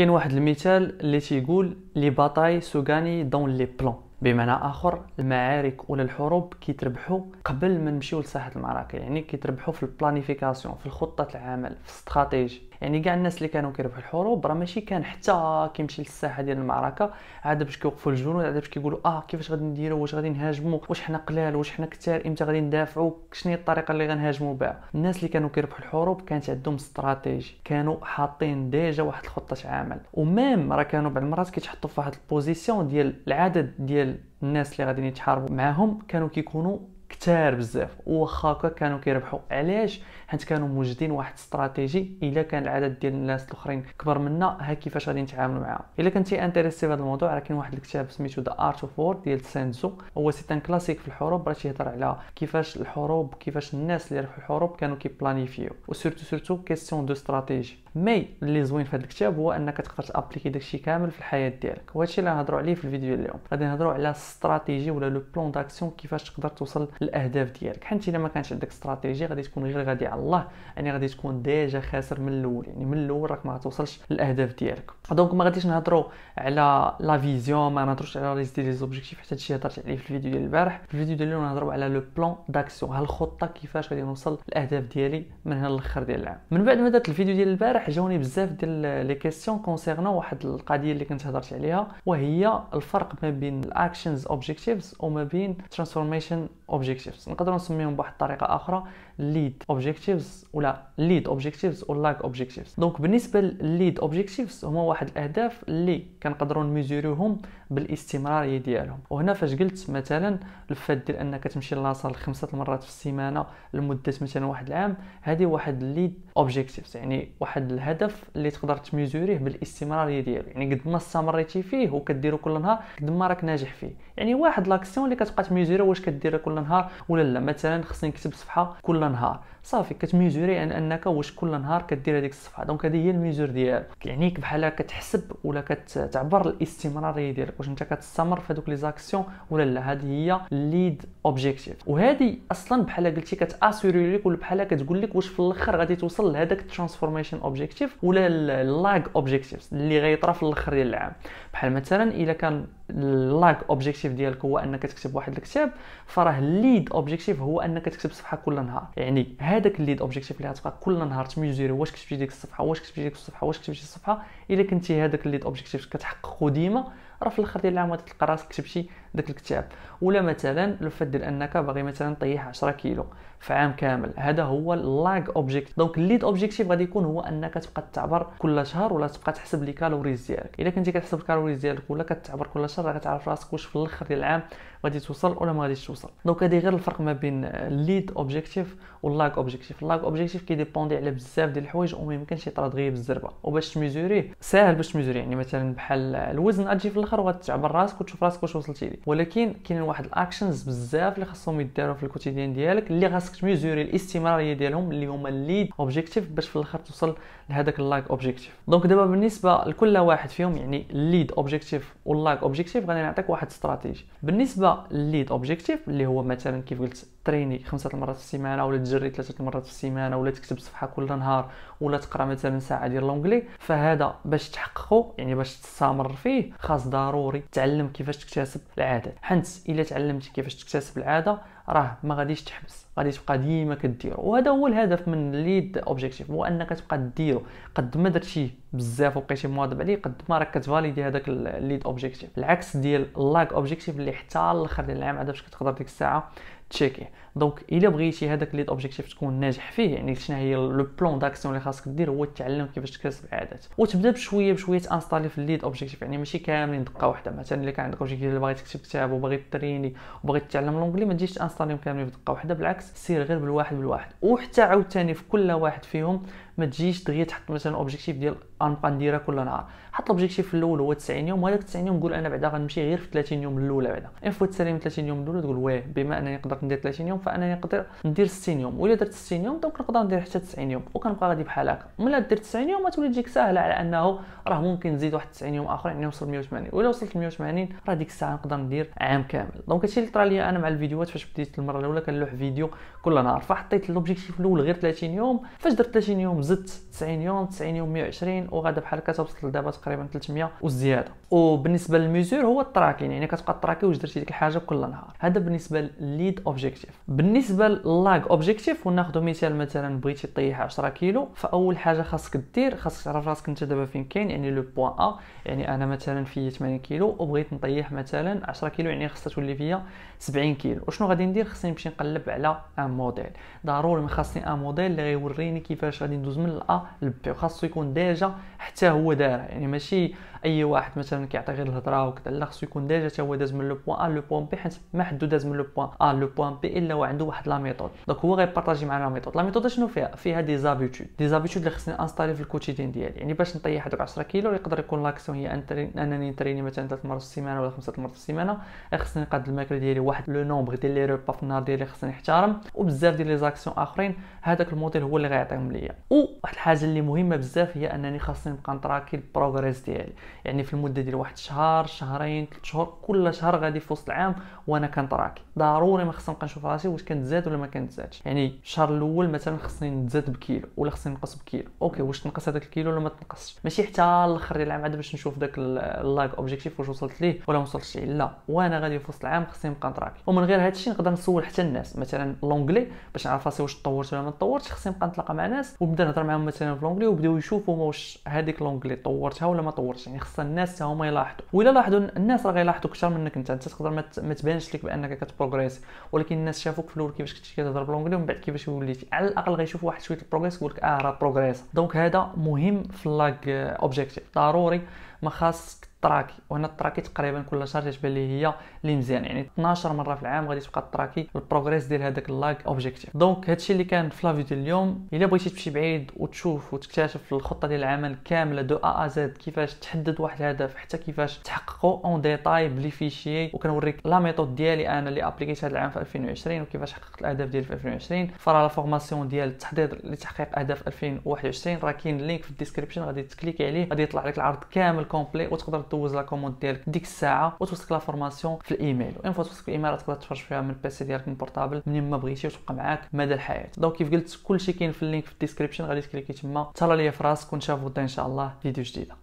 كاين واحد المثال اللي تيقول لي باتاي سوغاني دون لي بلون بمعنى اخر المعارك ولا الحروب كيتربحوا قبل ما نمشيو لساحه المعركه يعني كيتربحوا في البلانيفيكاسيون في خطه العمل في الاستراتيجي يعني كاع الناس اللي كانوا كيربحوا الحروب راه ماشي كان حتى كيمشي للساحه ديال المعركه عاد باش كيوقفوا الجنود عاد باش كيقولوا اه كيفاش غادي نديروا واش غادي نهاجموا واش حنا قلال واش حنا كثار امتى غادي ندافعوا شنو هي الطريقه اللي غنهاجموا بها الناس اللي كانوا كيربحوا الحروب كانت عندهم استراتيجي كانوا حاطين ديجا واحد الخطه عمل ومام راه كانوا بعض المرات كيتحطوا في واحد البوزيسيون ديال العدد ديال الناس اللي غاديين يتحاربوا معاهم كانوا كيكونوا كثار بزاف واخا هكا كانوا كيربحوا علاش حيت كانوا موجدين واحد استراتيجي الا كان العدد ديال الناس الاخرين كبر منا ها كيفاش غادي نتعاملوا معاهم الا كنتي انتريسي بهذا الموضوع راه كاين واحد الكتاب سميتو ذا ارت اوف وور ديال سانسو هو سي ان كلاسيك في الحروب راه تيهضر على كيفاش الحروب كيفاش الناس اللي ربحوا الحروب كانوا كيبلانيفيو وسورتو سورتو كيسيون دو استراتيجي مي اللي زوين في هذا الكتاب هو انك تقدر تابليكي داكشي كامل في الحياه ديالك وهادشي اللي غنهضروا عليه في الفيديو اليوم غادي نهضروا على الاستراتيجي ولا لو بلون داكسيون كيفاش تقدر توصل الاهداف ديالك حيت الا ما كانش عندك استراتيجيه غادي تكون غير غادي على الله يعني غادي تكون ديجا خاسر من الاول يعني من الاول راك ما غتوصلش للاهداف ديالك دونك ما غاديش نهضروا على لا فيزيون ما نهضروش على ستي لي زوبجيكتيف حتى هادشي هضرت عليه في الفيديو ديال البارح في الفيديو ديال اليوم نهضروا على لو بلان داكسيون هالخطه كيفاش غادي نوصل للاهداف ديالي من هنا للاخر ديال العام من بعد ما درت الفيديو ديال البارح جاوني بزاف ديال لي كيسيون كونسيرنون واحد القضيه اللي كنت هضرت عليها وهي الفرق ما بين الاكشنز اوبجيكتيفز وما بين ترانسفورميشن اوبجيكتيف اوبجيكتيفز نقدروا نسميهم بواحد الطريقه اخرى ليد اوبجيكتيفز ولا ليد اوبجيكتيفز ولاك اوبجيكتيفز دونك بالنسبه لليد اوبجيكتيفز هما واحد الاهداف اللي كنقدروا نميزوريوهم بالاستمراريه ديالهم وهنا فاش قلت مثلا الفات ديال انك تمشي لاصال خمسه المرات في السيمانه لمده مثلا واحد العام هذه واحد ليد اوبجيكتيفز يعني واحد الهدف اللي تقدر تميزوريه بالاستمراريه ديالو يعني قد ما استمريتي فيه وكديرو كل نهار قد ما راك ناجح فيه يعني واحد لاكسيون اللي كتبقى تميزوري واش كديرها كل نهار ولا لا مثلا خصني نكتب صفحه كل نهار صافي كتميزوري عن انك واش كل نهار كدير هذيك الصفحه دونك هذه هي الميزور ديالك كيعنيك بحال كتحسب ولا كتعبر الاستمراريه ديالك واش انت كتستمر في هذوك لي زاكسيون ولا لا هذه هي ليد اوبجيكتيف وهذه اصلا بحال قلتي كتاسوري لك ولا بحال كتقول لك واش في الاخر غادي توصل لهذاك الترانسفورميشن اوبجيكتيف ولا اللاج اوبجيكتيف اللي غيطرا في الاخر ديال العام بحال مثلا الا كان اللاك اوبجيكتيف ديالك هو انك تكتب واحد الكتاب فراه الليد اوبجيكتيف هو انك تكتب صفحه كل نهار يعني هذاك الليد اوبجيكتيف اللي غتبقى كل نهار تميزوري واش كتبتي ديك الصفحه واش كتبتي ديك الصفحه واش كتبتي الصفحه الا كنتي هذاك الليد اوبجيكتيف كتحققو ديما راه في الاخر ديال العام تلقى راسك كتبتي داك الكتاب ولا مثلا لو فات ديال انك باغي مثلا طيح 10 كيلو في عام كامل هذا هو اللاج اوبجيكتيف دونك الليد اوبجيكتيف غادي يكون هو انك تبقى تعبر كل شهر ولا تبقى تحسب لي كالوريز ديالك الا كنتي كتحسب الكالوريز ديالك ولا كتعبر كل شهر راه كتعرف راسك واش في الاخر ديال العام غادي توصل ولا ما غاديش توصل دونك هذه غير الفرق ما بين الليد اوبجيكتيف واللاج اوبجيكتيف اللاج اوبجيكتيف كيديبوندي على بزاف ديال الحوايج وما يمكنش يطرا دغيا بالزربه وباش تميزوري ساهل باش تميزوري يعني مثلا بحال الوزن غتجي في الاخر وغتعبر راسك وتشوف راسك واش وصلتي ليه ولكن كاينين واحد الاكشنز بزاف اللي خاصهم يداروا في الكوتيديان ديالك اللي خاصك تميزوري الاستمراريه ديالهم اللي هما الليد اوبجيكتيف باش في الاخر توصل لهذاك اللايك اوبجيكتيف دونك دابا بالنسبه لكل واحد فيهم يعني الليد اوبجيكتيف واللايك اوبجيكتيف غادي نعطيك واحد استراتيجي بالنسبه للليد اوبجيكتيف اللي هو مثلا كيف قلت تريني خمسة المرات في السيمانه ولا تجري ثلاثه المرات في السيمانه ولا تكتب صفحه كل نهار ولا تقرا مثلا ساعه ديال لونجلي فهذا باش تحققه يعني باش تستمر فيه خاص ضروري تعلم كيفاش تكتسب العاده حنت الا تعلمتي كيفاش تكتسب العاده راه ما غاديش تحبس غادي تبقى ديما كديرو وهذا هو الهدف من ليد اوبجيكتيف هو انك تبقى ديرو قد ما درتي بزاف وبقيتي مواظب عليه قد ما راك كتفاليدي هذاك الليد اوبجيكتيف العكس ديال لاك اوبجيكتيف اللي حتى الاخر ديال العام عاد باش كتقدر ديك الساعه تشيكيه دونك الا بغيتي هذاك ليد اوبجيكتيف تكون ناجح فيه يعني شنو هي لو بلون داكسيون اللي خاصك دير هو تعلم كيفاش تكسب عادات وتبدا بشويه بشويه تانستالي في الليد اوبجيكتيف يعني ماشي كاملين دقه واحده مثلا اللي كان عندك اوبجيكتيف باغي تكتب كتاب وباغي تريني وباغي تتعلم لونجلي ما تجيش تانستاليهم كاملين في دقه واحده بالعكس سير غير بالواحد بالواحد وحتى عاوتاني في كل واحد فيهم ما تجيش دغيا تحط مثلا اوبجيكتيف ديال غنبقى نديرها كل نهار حط الاوبجيكتيف في الاول هو 90 يوم وهذاك 90 يوم قول انا بعدا غنمشي غير في 30 يوم الاولى بعدا ان فوا تسالي من 30 يوم الاولى تقول واه بما انني نقدر ندير 30 يوم فانا نقدر ندير 60 يوم ولا درت 60 يوم دونك نقدر ندير حتى 90 يوم وكنبقى غادي بحال هكا ملي دير 90 يوم غتولي تجيك ساهله على انه راه ممكن نزيد واحد 90 يوم اخر يعني نوصل 180 ولا وصلت 180 راه ديك الساعه نقدر ندير عام كامل دونك هادشي اللي طرا لي انا مع الفيديوهات فاش بديت المره الاولى كنلوح فيديو كل نهار فحطيت الاوبجيكتيف الاول غير 30 يوم فاش درت 30 يوم زدت 90 يوم 90 يوم 120 وغادا بحال هكا توصل دابا تقريبا 300 وزياده وبالنسبه للميزور هو التراكين يعني كتبقى تراكي واش درتي ديك الحاجه كل نهار هذا بالنسبه لليد اوبجيكتيف بالنسبه للاج اوبجيكتيف وناخذ مثال مثلا بغيتي طيح 10 كيلو فاول حاجه خاصك دير خاصك تعرف راسك انت دابا فين كاين يعني لو بوان ا يعني انا مثلا في 80 كيلو وبغيت نطيح مثلا 10 كيلو يعني خاصها تولي فيا 70 كيلو وشنو غادي ندير خاصني نمشي نقلب على ان موديل ضروري ما خاصني ان موديل اللي غيوريني كيفاش غادي ندوز ندوز من الا للبي خاصو يكون ديجا حتى هو دار يعني ماشي اي واحد مثلا كيعطي غير الهضره وكذا لا خاصو يكون ديجا حتى هو داز من لو بوان ا لو بوان بي حيت ما حدو داز من لو بوان ا لو بوان بي الا وعندو واحد لا ميثود دونك هو غيبارطاجي معنا لا ميثود لا ميثود شنو فيها فيها دي زابيتود دي زابيتود اللي خصني انستالي في الكوتيدين ديالي يعني باش نطيح هذوك 10 كيلو يقدر يكون لاكسيون هي انني نتريني مثلا ثلاث مرات في السيمانه ولا خمسه مرات في السيمانه خصني نقاد الماكله ديالي واحد لو نومبر ديال لي روبا في النهار ديالي خصني نحترم وبزاف ديال لي زاكسيون اخرين هذاك الموديل هو اللي غيعطيهم ليا واحد الحاجه اللي مهمه بزاف هي انني خاصني نبقى نتراكي البروغريس ديالي يعني في المده ديال واحد شهر شهرين ثلاث شهور كل شهر غادي في وسط العام وانا كنتراكي ضروري ما خصني نبقى نشوف راسي واش كنتزاد ولا ما كنتزادش يعني الشهر الاول مثلا خصني نتزاد بكيلو ولا خصني نقص بكيلو اوكي واش تنقص هذاك الكيلو ولا ما تنقصش ماشي حتى الاخر ديال العام عاد باش نشوف داك اللاج اوبجيكتيف واش وصلت ليه ولا ما وصلتش ليه لا وانا غادي في وسط العام خصني نبقى نتراكي ومن غير هذا الشيء نقدر نسول حتى الناس مثلا لونغلي باش نعرف راسي واش تطورت ولا ما تطورتش خصني نبقى نتلاقى مع ناس ونبدا نهضر معاهم مثلا في لونجلي وبداو يشوفوا واش هذيك لونجلي طورتها ولا ما طورتش يعني خص الناس حتى هما يلاحظوا والا لاحظوا الناس راه غيلاحظوا اكثر منك انت انت تقدر ما تبانش لك بانك كتبروغريس ولكن الناس شافوك في الاول كيفاش كنتي كتهضر بلونجلي ومن بعد كيفاش وليتي على الاقل غيشوفوا واحد شويه البروغريس يقول لك اه راه بروغريس دونك هذا مهم في لاك اوبجيكتيف ضروري ما خاصك التراكي وهنا التراكي تقريبا كل شهر تتبان لي هي اللي مزيان يعني 12 مره في العام غادي تبقى التراكي البروغريس ديال هذاك اللايك اوبجيكتيف دونك هادشي اللي كان في لافيديو اليوم الا بغيتي تمشي بعيد وتشوف وتكتشف الخطه ديال العمل كامله دو ا ا زد كيفاش تحدد واحد الهدف حتى كيفاش تحققه اون ديتاي بلي فيشي وكنوريك لا ميثود ديالي انا اللي ابليكيت هذا العام في 2020 وكيفاش حققت الاهداف ديالي في 2020 فرا لا فورماسيون ديال التحضير لتحقيق اهداف 2021 راه كاين لينك في الديسكريبشن غادي تكليكي عليه غادي يطلع لك العرض كامل كومبلي وتقدر دوز لا كوموند ديالك ديك الساعه وتوصلك لا فورماسيون في الايميل وان فوا توصلك الايميل تقدر تفرج فيها من البيسي ديالك من البورتابل منين ما بغيتي وتبقى معاك مدى الحياه دونك كيف قلت كلشي كاين في اللينك في الديسكريبشن غادي تكليكي تما تهلا ليا في راسك ونشوفو ان شاء الله فيديو جديده